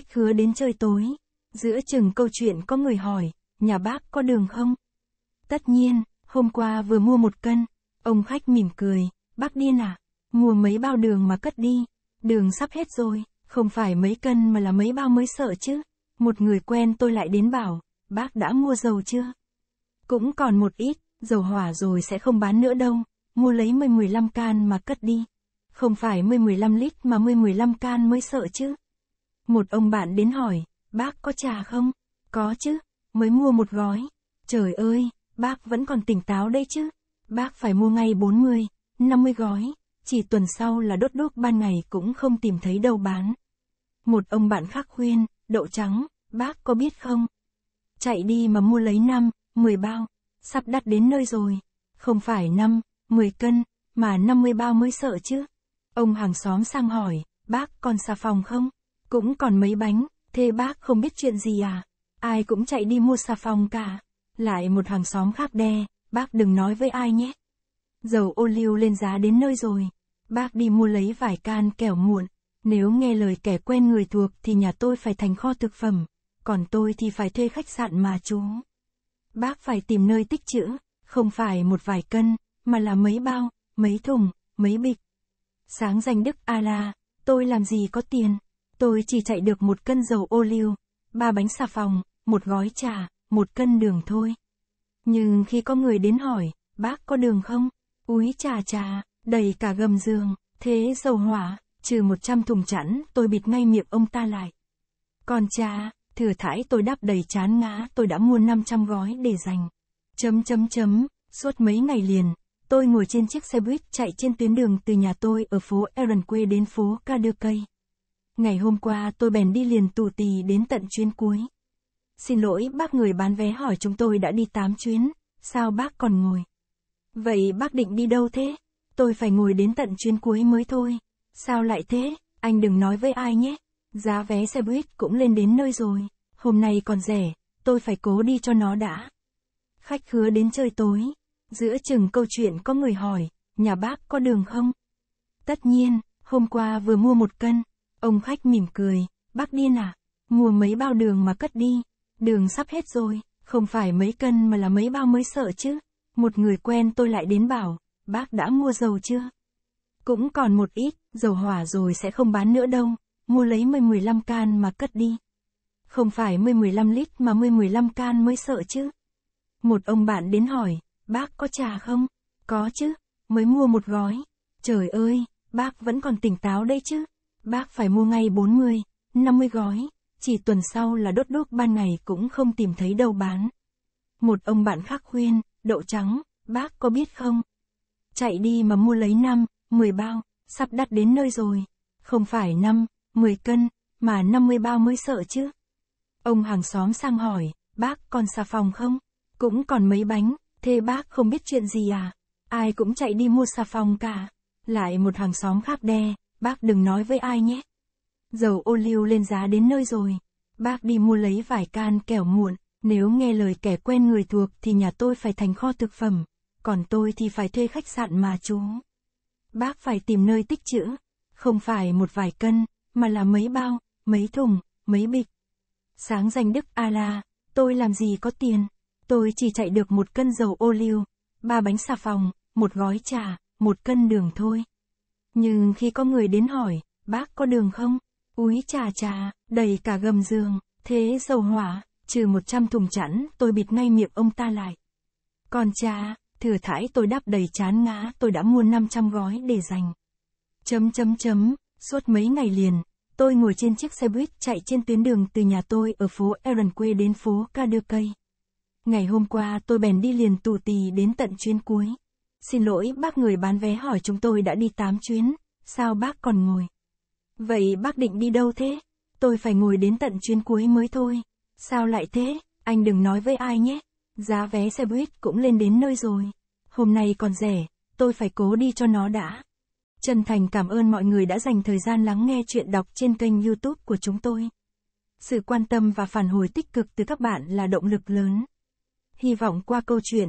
khách khứa đến chơi tối. Giữa chừng câu chuyện có người hỏi, nhà bác có đường không? Tất nhiên, hôm qua vừa mua một cân. Ông khách mỉm cười, bác điên à? Mua mấy bao đường mà cất đi. Đường sắp hết rồi, không phải mấy cân mà là mấy bao mới sợ chứ. Một người quen tôi lại đến bảo, bác đã mua dầu chưa? Cũng còn một ít, dầu hỏa rồi sẽ không bán nữa đâu. Mua lấy mười mười lăm can mà cất đi. Không phải mười mười lăm lít mà mười mười lăm can mới sợ chứ. Một ông bạn đến hỏi, bác có trà không? Có chứ, mới mua một gói. Trời ơi, bác vẫn còn tỉnh táo đây chứ. Bác phải mua ngay 40, 50 gói, chỉ tuần sau là đốt đuốc ban ngày cũng không tìm thấy đâu bán. Một ông bạn khác khuyên, đậu trắng, bác có biết không? Chạy đi mà mua lấy năm, 10 bao, sắp đắt đến nơi rồi. Không phải năm, 10 cân, mà 50 bao mới sợ chứ. Ông hàng xóm sang hỏi, bác còn xà phòng không? Cũng còn mấy bánh, thế bác không biết chuyện gì à? Ai cũng chạy đi mua xà phòng cả. Lại một hàng xóm khác đe, bác đừng nói với ai nhé. Dầu ô liu lên giá đến nơi rồi. Bác đi mua lấy vài can kẻo muộn. Nếu nghe lời kẻ quen người thuộc thì nhà tôi phải thành kho thực phẩm, còn tôi thì phải thuê khách sạn mà chú. Bác phải tìm nơi tích trữ, không phải một vài cân, mà là mấy bao, mấy thùng, mấy bịch. Sáng danh Đức A-la, tôi làm gì có tiền. Tôi chỉ chạy được một cân dầu ô liu, ba bánh xà phòng, một gói trà, một cân đường thôi. Nhưng khi có người đến hỏi, bác có đường không? Úi trà trà, đầy cả gầm giường, thế dầu hỏa, trừ một trăm thùng chẵn, tôi bịt ngay miệng ông ta lại. Còn trà, thừa thải tôi đắp đầy chán ngã, tôi đã mua 500 gói để dành. Chấm chấm chấm, suốt mấy ngày liền, tôi ngồi trên chiếc xe buýt chạy trên tuyến đường từ nhà tôi ở phố Quê đến phố Caducay. Ngày hôm qua tôi bèn đi liền tù tì đến tận chuyến cuối. Xin lỗi bác người bán vé hỏi chúng tôi đã đi 8 chuyến, sao bác còn ngồi? Vậy bác định đi đâu thế? Tôi phải ngồi đến tận chuyến cuối mới thôi. Sao lại thế? Anh đừng nói với ai nhé. Giá vé xe buýt cũng lên đến nơi rồi. Hôm nay còn rẻ, tôi phải cố đi cho nó đã. Khách khứa đến chơi tối. Giữa chừng câu chuyện có người hỏi, nhà bác có đường không? Tất nhiên, hôm qua vừa mua một cân, Ông khách mỉm cười, bác điên à, mua mấy bao đường mà cất đi, đường sắp hết rồi, không phải mấy cân mà là mấy bao mới sợ chứ. Một người quen tôi lại đến bảo, bác đã mua dầu chưa? Cũng còn một ít, dầu hỏa rồi sẽ không bán nữa đâu, mua lấy mười mười lăm can mà cất đi. Không phải mười mười lăm lít mà mười mười lăm can mới sợ chứ. Một ông bạn đến hỏi, bác có trà không? Có chứ, mới mua một gói. Trời ơi, bác vẫn còn tỉnh táo đây chứ. Bác phải mua ngay 40, 50 gói, chỉ tuần sau là đốt đốt ban ngày cũng không tìm thấy đâu bán. Một ông bạn khác khuyên, đậu trắng, bác có biết không? Chạy đi mà mua lấy 5, 10 bao, sắp đắt đến nơi rồi. Không phải 5, 10 cân, mà 50 bao mới sợ chứ. Ông hàng xóm sang hỏi, bác còn xà phòng không? Cũng còn mấy bánh, thế bác không biết chuyện gì à? Ai cũng chạy đi mua xà phòng cả. Lại một hàng xóm khác đe, Bác đừng nói với ai nhé. Dầu ô liu lên giá đến nơi rồi. Bác đi mua lấy vài can kẻo muộn, nếu nghe lời kẻ quen người thuộc thì nhà tôi phải thành kho thực phẩm, còn tôi thì phải thuê khách sạn mà chú. Bác phải tìm nơi tích trữ, không phải một vài cân, mà là mấy bao, mấy thùng, mấy bịch. Sáng danh Đức A-la, tôi làm gì có tiền, tôi chỉ chạy được một cân dầu ô liu, ba bánh xà phòng, một gói trà, một cân đường thôi. Nhưng khi có người đến hỏi, bác có đường không? Úi chà chà, đầy cả gầm giường, thế dầu hỏa, trừ 100 thùng chẵn, tôi bịt ngay miệng ông ta lại. Còn cha, thừa thải tôi đáp đầy chán ngã, tôi đã mua 500 gói để dành. Chấm chấm chấm, suốt mấy ngày liền, tôi ngồi trên chiếc xe buýt chạy trên tuyến đường từ nhà tôi ở phố Aaron quê đến phố Ca Cây. Ngày hôm qua tôi bèn đi liền tù tì đến tận chuyến cuối. Xin lỗi bác người bán vé hỏi chúng tôi đã đi 8 chuyến, sao bác còn ngồi? Vậy bác định đi đâu thế? Tôi phải ngồi đến tận chuyến cuối mới thôi. Sao lại thế? Anh đừng nói với ai nhé. Giá vé xe buýt cũng lên đến nơi rồi. Hôm nay còn rẻ, tôi phải cố đi cho nó đã. Chân thành cảm ơn mọi người đã dành thời gian lắng nghe chuyện đọc trên kênh youtube của chúng tôi. Sự quan tâm và phản hồi tích cực từ các bạn là động lực lớn. Hy vọng qua câu chuyện